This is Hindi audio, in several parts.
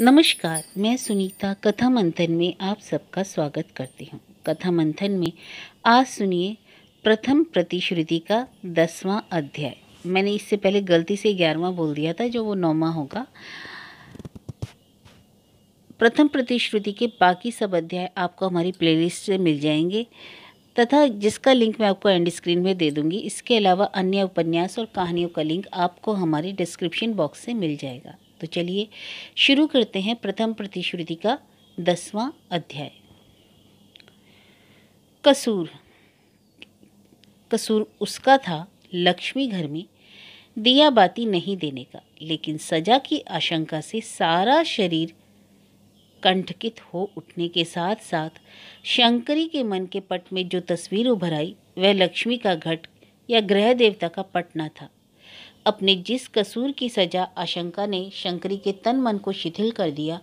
नमस्कार मैं सुनीता कथा मंथन में आप सबका स्वागत करती हूँ कथा मंथन में आज सुनिए प्रथम प्रतिश्रुति का दसवां अध्याय मैंने इससे पहले गलती से ग्यारहवा बोल दिया था जो वो नौवा होगा प्रथम प्रतिश्रुति के बाकी सब अध्याय आपको हमारी प्लेलिस्ट से मिल जाएंगे तथा जिसका लिंक मैं आपको एंड स्क्रीन में दे दूंगी इसके अलावा अन्य उपन्यास और कहानियों का लिंक आपको हमारे डिस्क्रिप्शन बॉक्स से मिल जाएगा तो चलिए शुरू करते हैं प्रथम प्रतिश्रुति का दसवां अध्याय कसूर कसूर उसका था लक्ष्मी घर में दिया बाती नहीं देने का लेकिन सजा की आशंका से सारा शरीर कंठकित हो उठने के साथ साथ शंकरी के मन के पट में जो तस्वीर उभर आई वह लक्ष्मी का घट या ग्रह देवता का पटना था अपने जिस कसूर की सजा आशंका ने शंकरी के तन मन को शिथिल कर दिया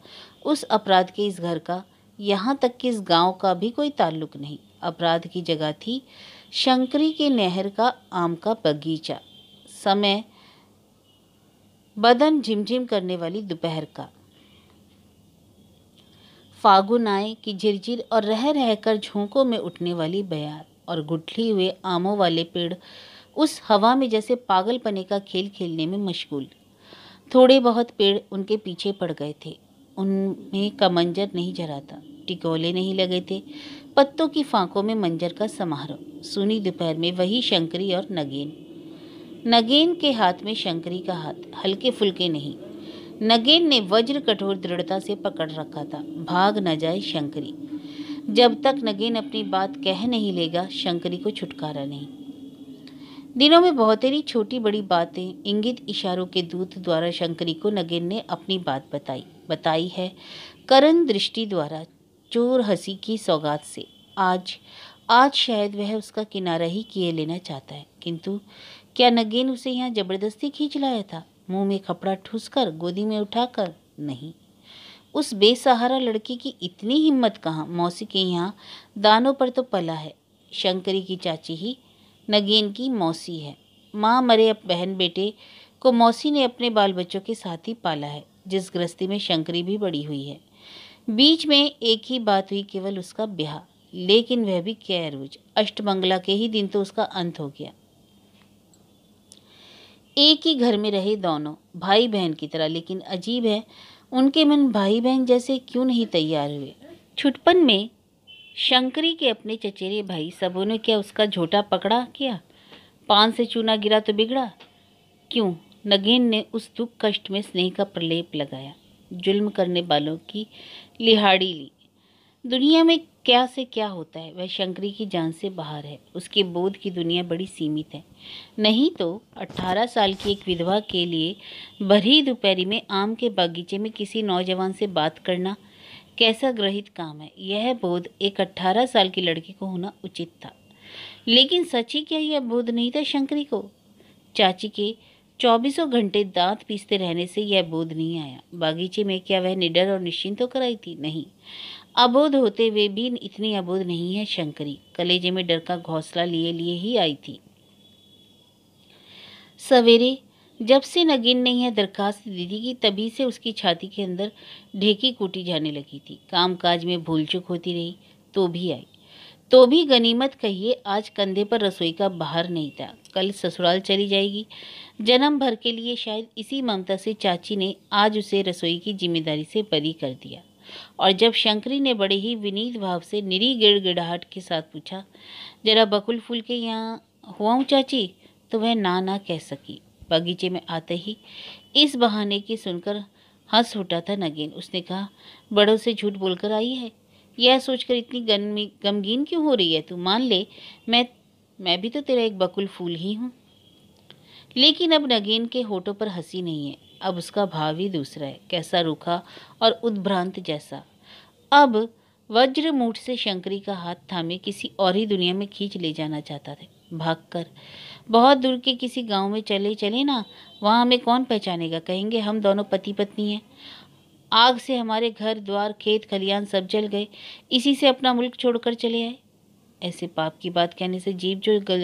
उस अपराध के इस घर का यहाँ तक कि इस गांव का भी कोई ताल्लुक नहीं अपराध की जगह थी शंकरी के नहर का आम का बगीचा समय बदन झिमझिम करने वाली दोपहर का फागुन आए कि झिरझिर और रह रहकर झोंकों में उठने वाली बयार और गुठली हुए आमों वाले पेड़ उस हवा में जैसे पागलपने का खेल खेलने में मशगूल थोड़े बहुत पेड़ उनके पीछे पड़ गए थे उनमें का मंजर नहीं जरा था टिकोले नहीं लगे थे पत्तों की फांकों में मंजर का समारोह सुनी दोपहर में वही शंकरी और नगेन नगेन के हाथ में शंकरी का हाथ हल्के फुलके नहीं नगेन ने वज्र कठोर दृढ़ता से पकड़ रखा था भाग न जाए शंकरी जब तक नगेन अपनी बात कह नहीं लेगा शंकरी को छुटकारा नहीं दिनों में बहुतेरी छोटी बड़ी बातें इंगित इशारों के दूत द्वारा शंकरी को नगेन ने अपनी बात बताई बताई है करण दृष्टि द्वारा चोर हंसी की सौगात से आज आज शायद वह उसका किनारा ही किए लेना चाहता है किंतु क्या नगेन उसे यहाँ जबरदस्ती खींच लाया था मुंह में कपड़ा ठूस गोदी में उठाकर नहीं उस बेसहारा लड़की की इतनी हिम्मत कहाँ मौसी के यहाँ दानों पर तो पला है शंकरी की चाची ही नगीन की मौसी है माँ मरे अब बहन बेटे को मौसी ने अपने बाल बच्चों के साथ ही पाला है जिस गृहस्थी में शंकरी भी बड़ी हुई है बीच में एक ही बात हुई केवल उसका ब्याह लेकिन वह भी कैरूज अष्टमंगला के ही दिन तो उसका अंत हो गया एक ही घर में रहे दोनों भाई बहन की तरह लेकिन अजीब है उनके मन भाई बहन जैसे क्यों नहीं तैयार हुए छुटपन में शंकरी के अपने चचेरे भाई सबों ने क्या उसका झोटा पकड़ा किया पान से चूना गिरा तो बिगड़ा क्यों नगीन ने उस दुख कष्ट में स्नेह का प्रलेप लगाया जुल्म करने वालों की लिहाड़ी ली दुनिया में क्या से क्या होता है वह शंकरी की जान से बाहर है उसके बोध की दुनिया बड़ी सीमित है नहीं तो 18 साल की एक विधवा के लिए भरी दोपहरी में आम के बगीचे में किसी नौजवान से बात करना कैसा ग्रहित काम है यह बोध एक अट्ठारह साल की लड़की को होना उचित था लेकिन सच ही क्या यह बोध नहीं था शंकरी को चाची के चौबीसों घंटे दांत पीसते रहने से यह बोध नहीं आया बागीचे में क्या वह निडर और निश्चिंत होकर आई थी नहीं अबोध होते हुए भी इतनी अबोध नहीं है शंकरी कलेजे में डर का घोंसला लिए लिए ही आई थी सवेरे जब से नगीन ने यह दरखास्त दी थी कि तभी से उसकी छाती के अंदर ढेकी कूटी जाने लगी थी कामकाज में भूल चुक होती रही तो भी आई तो भी गनीमत कहिए आज कंधे पर रसोई का बाहर नहीं था कल ससुराल चली जाएगी जन्म भर के लिए शायद इसी ममता से चाची ने आज उसे रसोई की जिम्मेदारी से बरी कर दिया और जब शंकरी ने बड़े ही विनीत भाव से निरी गिड़गिड़ाहट के साथ पूछा जरा बकुल फूल के यहाँ हुआ हूँ चाची तो वह ना ना कह सकी बगीचे में आते ही इस बहाने की सुनकर हंस उठा था नगीन उसने कहा बड़ों से झूठ बोलकर आई है यह सोचकर इतनी गमी गमगीन क्यों हो रही है तू मान ले मैं मैं भी तो तेरा एक बकुल फूल ही हूँ लेकिन अब नगीन के होठों पर हंसी नहीं है अब उसका भाव ही दूसरा है कैसा रूखा और उद्भ्रांत जैसा अब वज्र मूठ से शंकरी का हाथ थामे किसी और ही दुनिया में खींच ले जाना चाहता था भागकर बहुत दूर के किसी गांव में चले चले ना वहाँ हमें कौन पहचानेगा कहेंगे हम दोनों पति पत्नी हैं आग से हमारे घर द्वार खेत खलियान सब जल गए इसी से अपना मुल्क छोड़कर चले आए ऐसे पाप की बात कहने से जीव जो गल,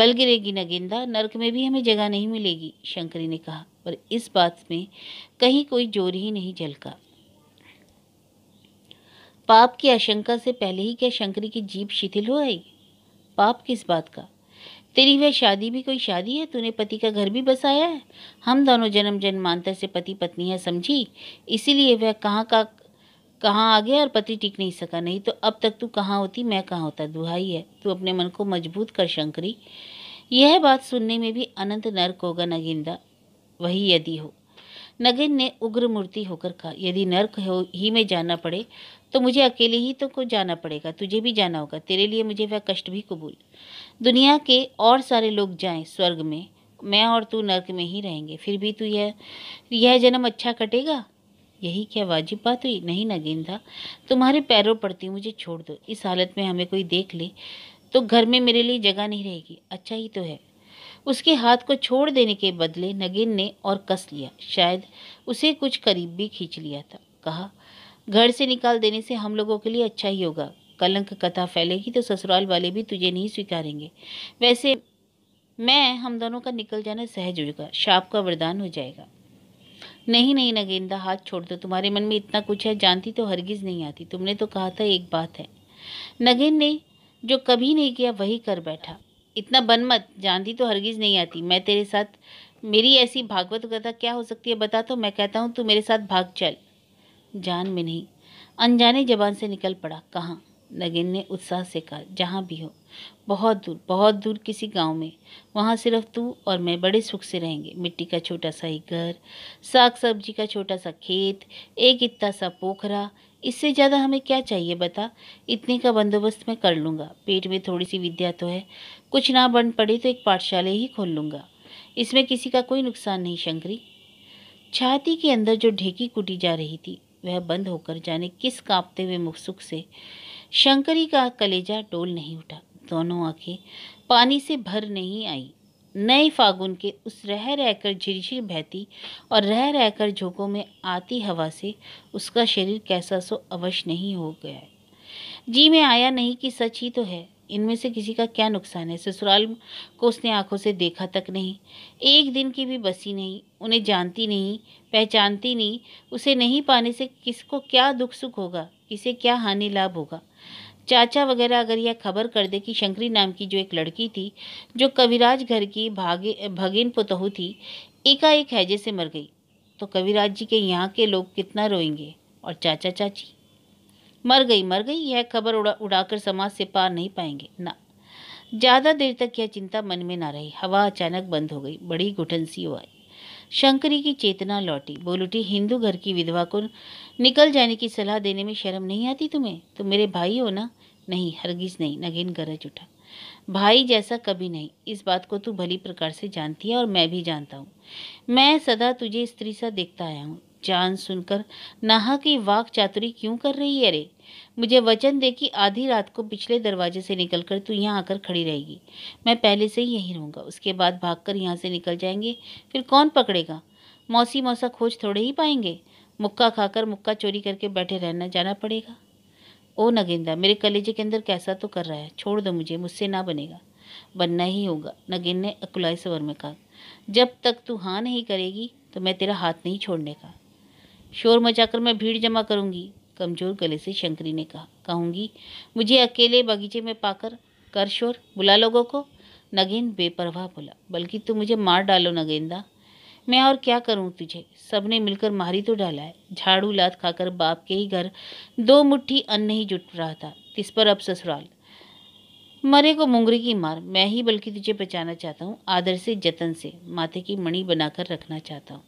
गल गिरेगी नगिंदा नरक में भी हमें जगह नहीं मिलेगी शंकरी ने कहा पर इस बात में कहीं कोई जोर ही नहीं झलका पाप की आशंका से पहले ही क्या शंकरी की जीप शिथिल हो आई पाप किस बात का तेरी वह शादी भी कोई शादी है तूने पति का घर भी बसाया है हम दोनों जन्म जन्मांतर से पति पत्नी है समझी इसीलिए वह कहाँ का कहाँ आ गया और पति टिक नहीं सका नहीं तो अब तक तू कहाँ होती मैं कहाँ होता दुहाई है तू अपने मन को मजबूत कर शंकरी यह बात सुनने में भी अनंत नर्क होगा नगिंदा वही यदि हो नगिन ने उग्र मूर्ति होकर कहा यदि नर्क हो ही में जाना पड़े तो मुझे अकेले ही तो को जाना पड़ेगा तुझे भी जाना होगा तेरे लिए मुझे वह कष्ट भी कबूल दुनिया के और सारे लोग जाएं स्वर्ग में मैं और तू नर्क में ही रहेंगे फिर भी तू यह यह जन्म अच्छा कटेगा यही क्या वाजिब बात हुई नहीं नगेंदा तुम्हारे पैरों पड़ती मुझे छोड़ दो इस हालत में हमें कोई देख ले तो घर में मेरे लिए जगह नहीं रहेगी अच्छा ही तो है उसके हाथ को छोड़ देने के बदले नगीन ने और कस लिया शायद उसे कुछ करीब भी खींच लिया था कहा घर से निकाल देने से हम लोगों के लिए अच्छा ही होगा कलंक कथा फैलेगी तो ससुराल वाले भी तुझे नहीं स्वीकारेंगे वैसे मैं हम दोनों का निकल जाना सहज होगा शाप का वरदान हो जाएगा नहीं नहीं नगेंदा हाथ छोड़ दो तुम्हारे मन में इतना कुछ है जानती तो हरगिज़ नहीं आती तुमने तो कहा था एक बात है नगेन ने जो कभी नहीं किया वही कर बैठा इतना बन मत जानती तो हरगिज़ नहीं आती मैं तेरे साथ मेरी ऐसी भागवत कथा क्या हो सकती है बता तो मैं कहता हूँ तू मेरे साथ भाग चल जान में नहीं अनजाने जबान से निकल पड़ा कहाँ नगेन ने उत्साह से कहा जहाँ भी हो बहुत दूर बहुत दूर किसी गांव में वहाँ सिर्फ तू और मैं बड़े सुख से रहेंगे मिट्टी का छोटा सा ही घर साग सब्जी का छोटा सा खेत एक इतना सा पोखरा इससे ज़्यादा हमें क्या चाहिए बता इतने का बंदोबस्त मैं कर लूँगा पेट में थोड़ी सी विद्या तो है कुछ ना बन पड़े तो एक पाठशाला ही खोल लूँगा इसमें किसी का कोई नुकसान नहीं शंकरी छाती के अंदर जो ढेकी कूटी जा रही थी वह बंद होकर जाने किस कांपते हुए मुखसुख से शंकरी का कलेजा डोल नहीं उठा दोनों आंखें पानी से भर नहीं आई नए फागुन के उस रह रहकर झिरझिर बहती और रह रहकर झोंकों में आती हवा से उसका शरीर कैसा सो अवश्य नहीं हो गया जी में आया नहीं कि सच ही तो है इनमें से किसी का क्या नुकसान है ससुराल को उसने आंखों से देखा तक नहीं एक दिन की भी बसी नहीं उन्हें जानती नहीं पहचानती नहीं उसे नहीं पाने से किसको क्या दुख सुख होगा किसे क्या हानि लाभ होगा चाचा वगैरह अगर यह खबर कर दे कि शंकरी नाम की जो एक लड़की थी जो कविराज घर की भागे भगिन पुतहु थी एकाएक हैजे से मर गई तो कविराज जी के यहाँ के लोग कितना रोएंगे और चाचा चाची मर गई मर गई यह खबर उड़ा उड़ाकर समाज से पार नहीं पाएंगे ना ज़्यादा देर तक यह चिंता मन में ना रही हवा अचानक बंद हो गई बड़ी घुटन सी हो आई शंकरी की चेतना लौटी बोलूटी हिंदू घर की विधवा को निकल जाने की सलाह देने में शर्म नहीं आती तुम्हें तुम मेरे भाई हो ना नहीं हरगिज नहीं नगिन गरज उठा भाई जैसा कभी नहीं इस बात को तू भली प्रकार से जानती है और मैं भी जानता हूँ मैं सदा तुझे स्त्री सा देखता आया हूँ जान सुनकर नाहा की वाक चातुरी क्यों कर रही है अरे मुझे वचन दे कि आधी रात को पिछले दरवाजे से निकलकर तू यहाँ आकर खड़ी रहेगी मैं पहले से ही यहीं रहूँगा उसके बाद भागकर यहाँ से निकल जाएंगे फिर कौन पकड़ेगा मौसी मौसा खोज थोड़े ही पाएंगे मुक्का खाकर मुक्का चोरी करके बैठे रहना जाना पड़ेगा ओ नगेंदा मेरे कलेजे के अंदर कैसा तो कर रहा है छोड़ दो मुझे मुझसे ना बनेगा बनना ही होगा नगेन ने अकुलाई स्वर में कहा जब तक तू हाँ नहीं करेगी तो मैं तेरा हाथ नहीं छोड़ने का शोर मचाकर मैं भीड़ जमा करूंगी कमज़ोर गले से शंकरी ने कहा कहूँगी मुझे अकेले बगीचे में पाकर कर शोर बुला लोगों को नगेन बेपरवाह बोला बल्कि तू मुझे मार डालो नगेंदा मैं और क्या करूं तुझे सबने मिलकर मारी तो डाला है झाड़ू लात खाकर बाप के ही घर दो मुट्ठी अन्न ही जुट रहा था इस पर अब ससुराल मरे को मुंगरी की मार मैं ही बल्कि तुझे बचाना चाहता हूँ आदर से जतन से माथे की मणि बनाकर रखना चाहता हूँ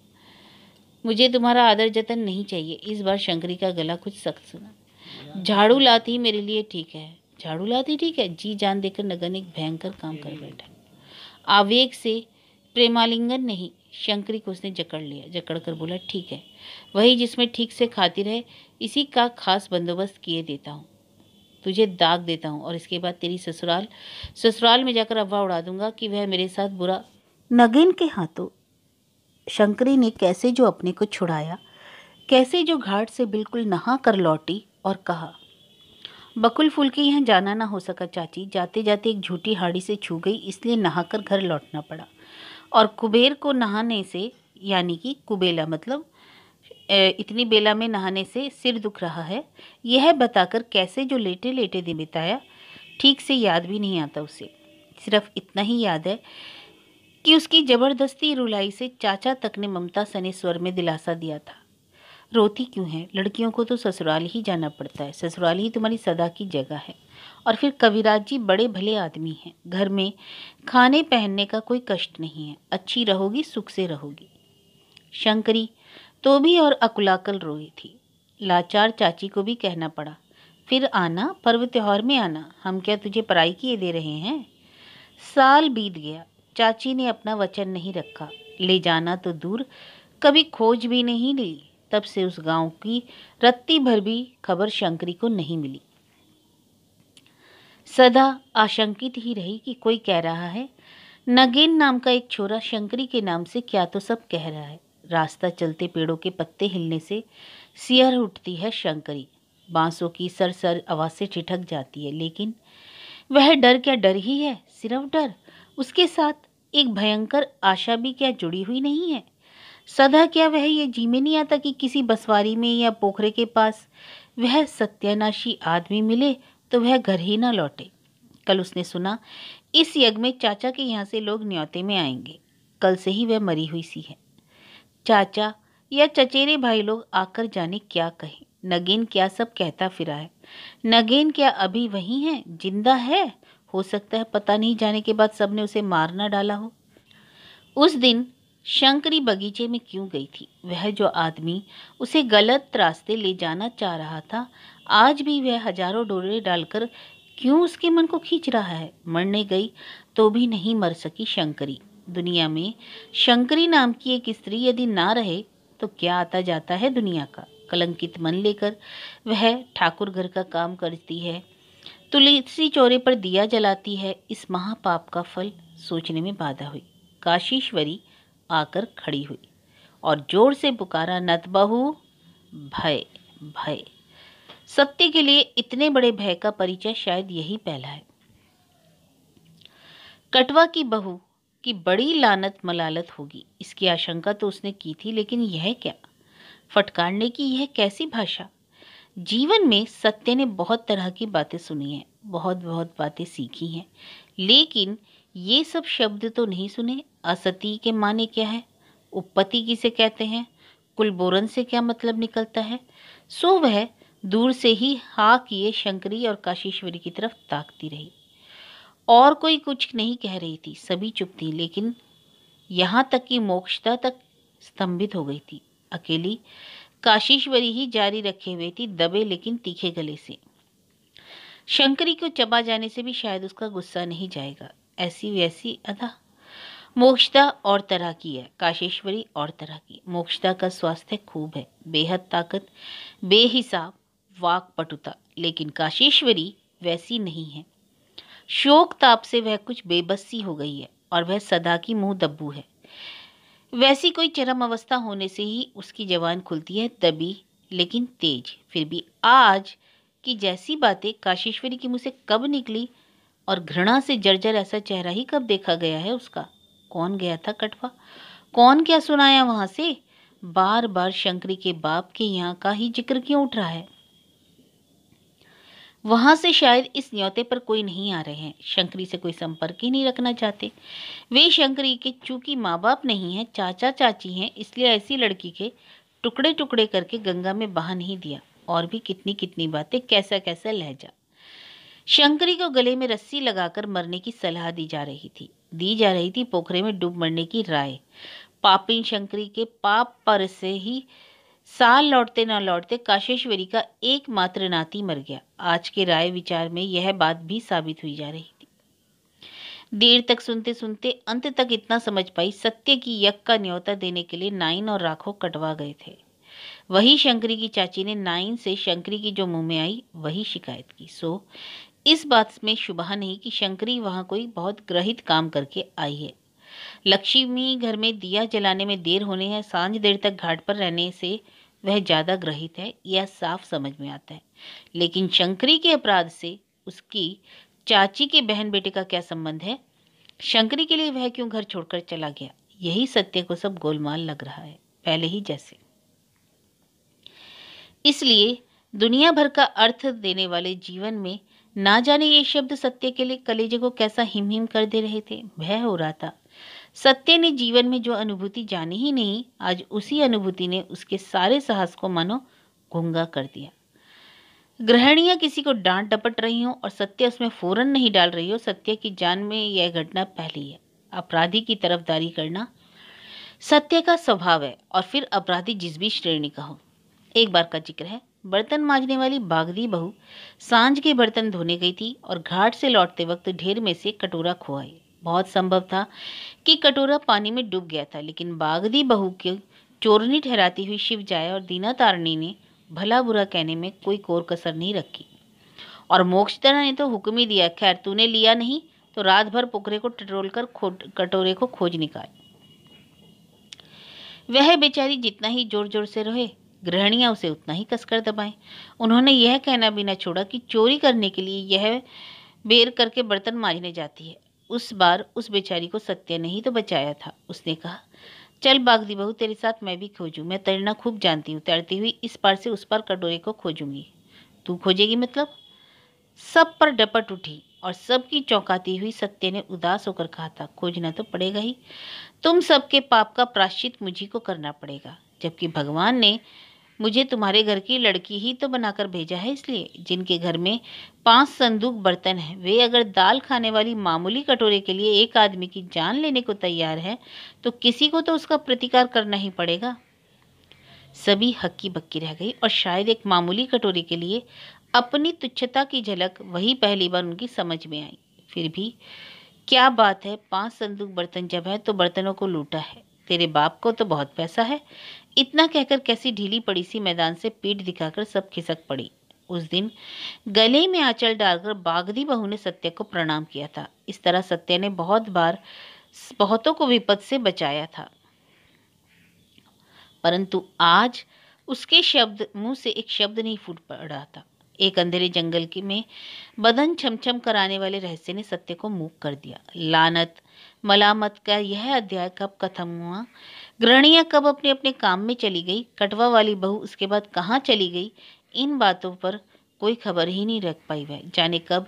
मुझे तुम्हारा आदर जतन नहीं चाहिए इस बार शंकरी का गला कुछ सख्त सुना झाड़ू लाती मेरे लिए ठीक है झाड़ू लाती ठीक है जी जान देकर नगन एक भयंकर काम कर बैठा आवेग से प्रेमालिंगन नहीं शंकरी को उसने जकड़ लिया जकड़ कर बोला ठीक है वही जिसमें ठीक से खातिर है इसी का खास बंदोबस्त किए देता हूँ तुझे दाग देता हूँ और इसके बाद तेरी ससुराल ससुराल में जाकर अफवाह उड़ा दूंगा कि वह मेरे साथ बुरा नगिन के हाथों शंकरी ने कैसे जो अपने को छुड़ाया कैसे जो घाट से बिल्कुल नहा कर लौटी और कहा बकुल फूल के यहाँ जाना ना हो सका चाची जाते जाते एक झूठी हाड़ी से छू गई इसलिए नहाकर घर लौटना पड़ा और कुबेर को नहाने से यानी कि कुबेला मतलब इतनी बेला में नहाने से सिर दुख रहा है यह बताकर कैसे जो लेटे लेटे दिन बिताया ठीक से याद भी नहीं आता उसे सिर्फ इतना ही याद है कि उसकी ज़बरदस्ती रुलाई से चाचा तक ने ममता सने स्वर में दिलासा दिया था रोती क्यों है लड़कियों को तो ससुराल ही जाना पड़ता है ससुराल ही तुम्हारी सदा की जगह है और फिर कविराज जी बड़े भले आदमी हैं घर में खाने पहनने का कोई कष्ट नहीं है अच्छी रहोगी सुख से रहोगी शंकरी तो भी और अकुलाकल रोई थी लाचार चाची को भी कहना पड़ा फिर आना पर्व त्यौहार में आना हम क्या तुझे पराई किए दे रहे हैं साल बीत गया चाची ने अपना वचन नहीं रखा ले जाना तो दूर कभी खोज भी नहीं ली तब से उस गांव की रत्ती भर भी खबर शंकरी को नहीं मिली सदा आशंकित ही रही कि कोई कह रहा है नगेन नाम का एक छोरा शंकरी के नाम से क्या तो सब कह रहा है रास्ता चलते पेड़ों के पत्ते हिलने से सियर उठती है शंकरी बांसों की सर सर आवाज़ से ठिठक जाती है लेकिन वह डर क्या डर ही है सिर्फ डर उसके साथ एक भयंकर आशा भी क्या जुड़ी हुई नहीं है सदा क्या वह ये जी में नहीं आता कि किसी बसवारी में या पोखरे के पास वह सत्यानाशी आदमी मिले तो वह घर ही ना लौटे कल उसने सुना इस यज्ञ में चाचा के यहाँ से लोग न्योते में आएंगे कल से ही वह मरी हुई सी है चाचा या चचेरे भाई लोग आकर जाने क्या कहें नगेन क्या सब कहता फिरा है नगेन क्या अभी वही है जिंदा है हो सकता है पता नहीं जाने के बाद सबने उसे मारना डाला हो उस दिन शंकरी बगीचे में क्यों गई थी वह जो आदमी उसे गलत रास्ते ले जाना चाह रहा था आज भी वह हजारों डोरे डालकर क्यों उसके मन को खींच रहा है मरने गई तो भी नहीं मर सकी शंकरी दुनिया में शंकरी नाम की एक स्त्री यदि ना रहे तो क्या आता जाता है दुनिया का कलंकित मन लेकर वह ठाकुर घर का काम करती है तुलसी चोरे पर दिया जलाती है इस महापाप का फल सोचने में बाधा हुई काशीश्वरी आकर खड़ी हुई और जोर से पुकारा बहु भय भय सत्य के लिए इतने बड़े भय का परिचय शायद यही पहला है कटवा की बहू की बड़ी लानत मलालत होगी इसकी आशंका तो उसने की थी लेकिन यह क्या फटकारने की यह कैसी भाषा जीवन में सत्य ने बहुत तरह की बातें सुनी हैं बहुत बहुत बातें सीखी हैं लेकिन ये सब शब्द तो नहीं सुने असती के माने क्या है उपपति किसे कहते हैं कुलबोरन से क्या मतलब निकलता है सो वह दूर से ही हा किए शंकरी और काशीश्वरी की तरफ ताकती रही और कोई कुछ नहीं कह रही थी सभी चुप थी लेकिन यहाँ तक कि मोक्षता तक स्तंभित हो गई थी अकेली काशीश्वरी ही जारी रखे हुए थी दबे लेकिन तीखे गले से शंकरी को चबा जाने से भी शायद उसका गुस्सा नहीं जाएगा ऐसी वैसी अदा मोक्षदा और तरह की है काशेश्वरी और तरह की मोक्षदा का स्वास्थ्य खूब है बेहद ताकत बेहिसाब वाक पटुता लेकिन काशेश्वरी वैसी नहीं है शोक ताप से वह कुछ बेबसी हो गई है और वह सदा की मुंह दब्बू है वैसी कोई चरम अवस्था होने से ही उसकी जवान खुलती है दबी लेकिन तेज फिर भी आज की जैसी बातें काशीश्वरी के मुंह से कब निकली और घृणा से जर्जर ऐसा चेहरा ही कब देखा गया है उसका कौन गया था कटवा कौन क्या सुनाया वहाँ से बार बार शंकरी के बाप के यहाँ का ही जिक्र क्यों उठ रहा है वहाँ से शायद इस न्योते पर कोई नहीं आ रहे हैं शंकरी से कोई संपर्क ही नहीं रखना चाहते वे शंकरी के चूंकि माँ बाप नहीं हैं चाचा चाची हैं इसलिए ऐसी लड़की के टुकड़े टुकड़े करके गंगा में बहा नहीं दिया और भी कितनी कितनी बातें कैसा कैसा लहजा शंकरी को गले में रस्सी लगाकर मरने की सलाह दी जा रही थी दी जा रही थी पोखरे में डूब मरने की राय पापिन शंकरी के पाप पर से ही साल लौटते ना लौटते काशेश्वरी का एकमात्र नाती मर गया आज के राय विचार में यह बात भी साबित हुई जा रही थी देर तक सुनते सुनते अंत तक इतना समझ पाई सत्य की यक का न्योता देने के लिए नाइन और राखो कटवा गए थे वही शंकरी की चाची ने नाइन से शंकरी की जो मुंह में आई वही शिकायत की सो इस बात में शुभा नहीं कि शंकरी वहां कोई बहुत ग्रहित काम करके आई है लक्ष्मी घर में दिया जलाने में देर होने या सांझ देर तक घाट पर रहने से वह ज़्यादा ग्रहित है यह साफ समझ में आता है लेकिन शंकरी के अपराध से उसकी चाची के बहन बेटे का क्या संबंध है शंकरी के लिए वह क्यों घर छोड़कर चला गया यही सत्य को सब गोलमाल लग रहा है पहले ही जैसे इसलिए दुनिया भर का अर्थ देने वाले जीवन में ना जाने ये शब्द सत्य के लिए कलेजे को कैसा हिम हिम कर दे रहे थे भय हो रहा था सत्य ने जीवन में जो अनुभूति जानी ही नहीं आज उसी अनुभूति ने उसके सारे साहस को मानो घूंगा कर दिया ग्रहणियाँ किसी को डांट डपट रही हो और सत्य उसमें फौरन नहीं डाल रही हो सत्य की जान में यह घटना पहली है अपराधी की तरफदारी करना सत्य का स्वभाव है और फिर अपराधी जिस भी श्रेणी का हो एक बार का जिक्र है बर्तन मांजने वाली बागदी बहू सांझ के बर्तन धोने गई थी और घाट से लौटते वक्त ढेर में से कटोरा खोआई बहुत संभव था कि कटोरा पानी में डूब गया था लेकिन बागदी बहू के चोरनी ठहराती हुई शिव जाए और दीना तारणी ने भला बुरा कहने में कोई कोर कसर नहीं रखी और मोक्षदरा ने तो हुक्म ही दिया खैर तूने लिया नहीं तो रात भर पोखरे को टटोल कर कटोरे को खोज निकाल वह बेचारी जितना ही जोर जोर से रोए गृहणियाँ उसे उतना ही कसकर दबाएं उन्होंने यह कहना भी न छोड़ा कि चोरी करने के लिए यह बेर करके बर्तन मांझने जाती है उस बार उस बेचारी को सत्य ने ही तो बचाया था उसने कहा चल बागदी बहू तेरे साथ मैं भी खोजूँ मैं तैरना खूब जानती हूँ तैरती हुई इस पार से उस पार कटोरे को खोजूंगी तू खोजेगी मतलब सब पर डपट उठी और सबकी चौंकाती हुई सत्य ने उदास होकर कहा था खोजना तो पड़ेगा ही तुम सबके पाप का प्राश्चित मुझी को करना पड़ेगा जबकि भगवान ने मुझे तुम्हारे घर की लड़की ही तो बनाकर भेजा है इसलिए जिनके घर में पांच संदूक बर्तन हैं वे अगर दाल खाने वाली मामूली कटोरे के लिए एक आदमी की जान लेने को तैयार है तो किसी को तो उसका प्रतिकार करना ही पड़ेगा सभी हक्की बक्की रह गई और शायद एक मामूली कटोरे के लिए अपनी तुच्छता की झलक वही पहली बार उनकी समझ में आई फिर भी क्या बात है पांच संदूक बर्तन जब है तो बर्तनों को लूटा है तेरे बाप को तो बहुत पैसा है इतना कहकर कैसी ढीली पड़ी सी मैदान से पीठ दिखाकर सब खिसक पड़ी उस दिन गले में आंचल डालकर बागदी बहू ने सत्य को प्रणाम किया था इस तरह सत्य ने बहुत बार बहुतों को विपद से बचाया था परंतु आज उसके शब्द मुंह से एक शब्द नहीं फूट पड़ा था एक अंधेरे जंगल के में बदन छमछम कराने वाले रहस्य ने सत्य को मूक कर दिया लानत मलामत का यह अध्याय कब खत्म हुआ ग्रणिया कब अपने अपने काम में चली गई कटवा वाली बहू उसके बाद कहाँ चली गई इन बातों पर कोई खबर ही नहीं रख पाई वह जाने कब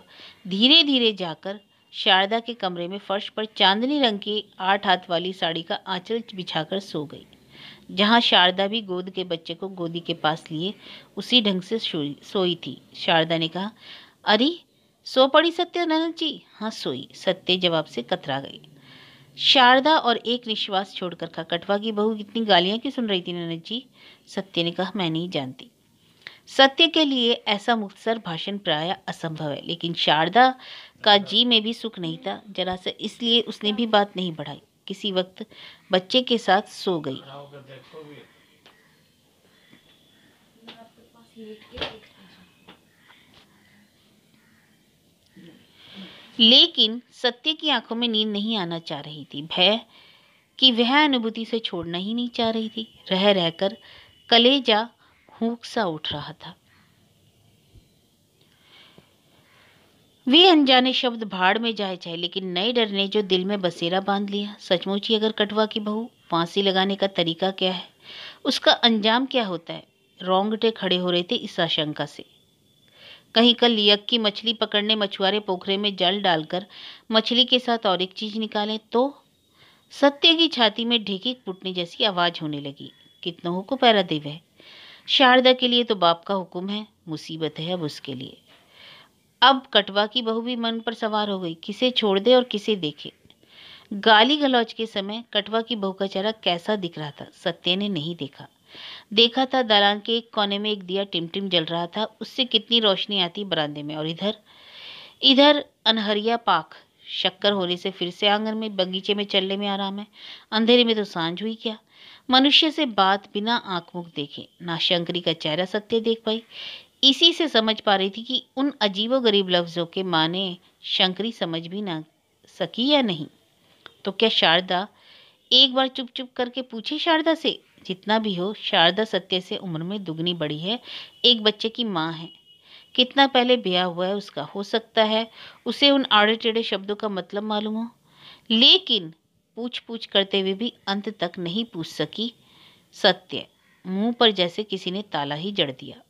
धीरे धीरे जाकर शारदा के कमरे में फर्श पर चांदनी रंग की आठ हाथ वाली साड़ी का आंचल बिछाकर सो गई जहाँ शारदा भी गोद के बच्चे को गोदी के पास लिए उसी ढंग से सोई थी शारदा ने कहा अरे सो पड़ी नंद जी हाँ सोई सत्य जवाब से कतरा गई शारदा और एक निश्वास छोड़कर कहा कटवा की बहू कितनी गालियां की सुन रही थी ननद जी सत्य ने कहा मैं नहीं जानती सत्य के लिए ऐसा मुख्तसर भाषण प्राय असंभव है लेकिन शारदा का जी में भी सुख नहीं था जरा सा इसलिए उसने भी बात नहीं बढ़ाई किसी वक्त बच्चे के साथ सो गई लेकिन सत्य की आंखों में नींद नहीं आना चाह रही थी भय कि वह अनुभूति से छोड़ना ही नहीं चाह रही थी रह रहकर कलेजा हूक सा उठ रहा था वे अनजाने शब्द भाड़ में जाए चाहे लेकिन नए डर ने जो दिल में बसेरा बांध लिया सचमुच ही अगर कटवा की बहू फांसी लगाने का तरीका क्या है उसका अंजाम क्या होता है रोंगटे खड़े हो रहे थे इस आशंका से कहीं कल लियक की मछली पकड़ने मछुआरे पोखरे में जल डालकर मछली के साथ और एक चीज निकालें तो सत्य की छाती में ढेकी फूटने जैसी आवाज होने लगी कितना हुक्म पैरा देव है शारदा के लिए तो बाप का हुक्म है मुसीबत है अब उसके लिए अब कटवा की बहू भी मन पर सवार हो गई किसे छोड़ दे और किसे देखे गाली गलौज के समय कटवा की बहू का चेहरा कैसा दिख रहा था सत्य ने नहीं देखा देखा था दालान के एक कोने में एक दिया टिमटिम जल रहा था उससे कितनी रोशनी आती बरामदे में और इधर इधर अनहरिया पाक शक्कर होने से फिर से आंगन में बगीचे में चलने में आराम है अंधेरे में तो सांझ हुई क्या मनुष्य से बात बिना आंख मुख देखे ना शंकरी का चेहरा सत्य देख पाई इसी से समझ पा रही थी कि उन अजीबो गरीब लफ्ज़ों के माने शंकरी समझ भी ना सकी या नहीं तो क्या शारदा एक बार चुप चुप करके पूछे शारदा से जितना भी हो शारदा सत्य से उम्र में दुगनी बड़ी है एक बच्चे की माँ है कितना पहले ब्याह हुआ है उसका हो सकता है उसे उन आड़े टेढ़े शब्दों का मतलब मालूम हो लेकिन पूछ पूछ करते हुए भी अंत तक नहीं पूछ सकी सत्य मुंह पर जैसे किसी ने ताला ही जड़ दिया